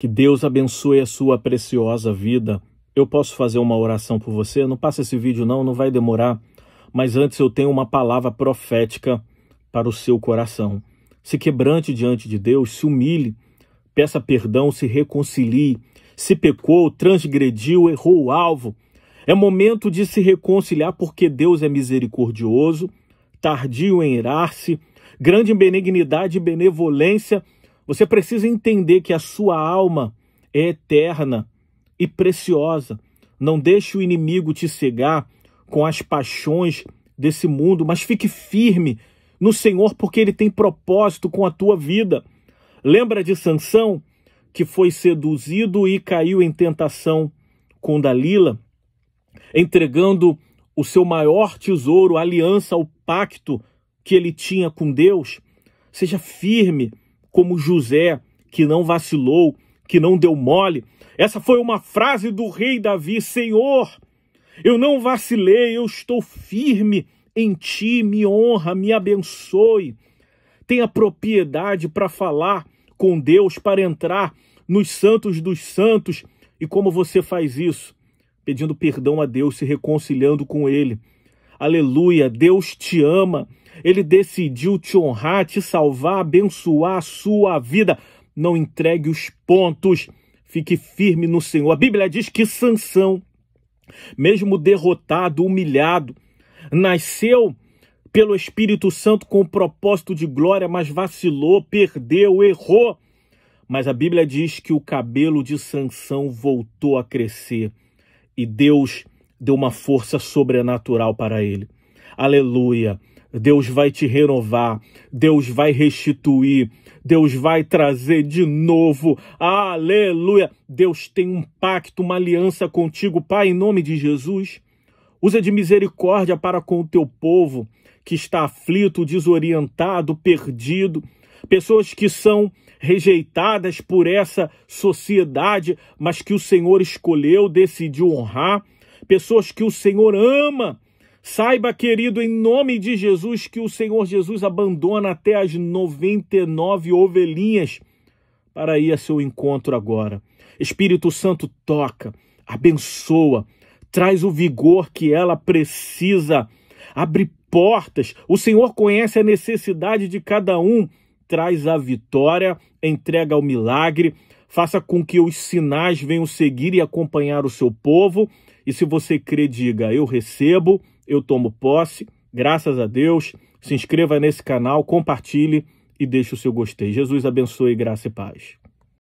Que Deus abençoe a sua preciosa vida. Eu posso fazer uma oração por você? Não passa esse vídeo não, não vai demorar. Mas antes eu tenho uma palavra profética para o seu coração. Se quebrante diante de Deus, se humilhe, peça perdão, se reconcilie. Se pecou, transgrediu, errou o alvo. É momento de se reconciliar porque Deus é misericordioso, tardio em irar-se, grande em benignidade e benevolência você precisa entender que a sua alma é eterna e preciosa. Não deixe o inimigo te cegar com as paixões desse mundo, mas fique firme no Senhor porque ele tem propósito com a tua vida. Lembra de Sansão que foi seduzido e caiu em tentação com Dalila, entregando o seu maior tesouro, a aliança ao pacto que ele tinha com Deus? Seja firme como José, que não vacilou, que não deu mole. Essa foi uma frase do rei Davi: Senhor, eu não vacilei, eu estou firme em ti, me honra, me abençoe. Tenha propriedade para falar com Deus, para entrar nos santos dos santos. E como você faz isso? Pedindo perdão a Deus, se reconciliando com Ele. Aleluia, Deus te ama, ele decidiu te honrar, te salvar, abençoar a sua vida. Não entregue os pontos. Fique firme no Senhor. A Bíblia diz que Sansão, mesmo derrotado, humilhado, nasceu pelo Espírito Santo com o propósito de glória, mas vacilou, perdeu, errou. Mas a Bíblia diz que o cabelo de Sansão voltou a crescer e Deus deu uma força sobrenatural para ele. Aleluia. Deus vai te renovar, Deus vai restituir, Deus vai trazer de novo. Aleluia! Deus tem um pacto, uma aliança contigo, Pai, em nome de Jesus. Usa de misericórdia para com o teu povo que está aflito, desorientado, perdido, pessoas que são rejeitadas por essa sociedade, mas que o Senhor escolheu, decidiu honrar, pessoas que o Senhor ama Saiba, querido, em nome de Jesus, que o Senhor Jesus abandona até as 99 ovelhinhas para ir a seu encontro agora. Espírito Santo toca, abençoa, traz o vigor que ela precisa, abre portas. O Senhor conhece a necessidade de cada um, traz a vitória, entrega o milagre, faça com que os sinais venham seguir e acompanhar o seu povo. E se você crê, diga: Eu recebo eu tomo posse. Graças a Deus. Se inscreva nesse canal, compartilhe e deixe o seu gostei. Jesus abençoe, graça e paz.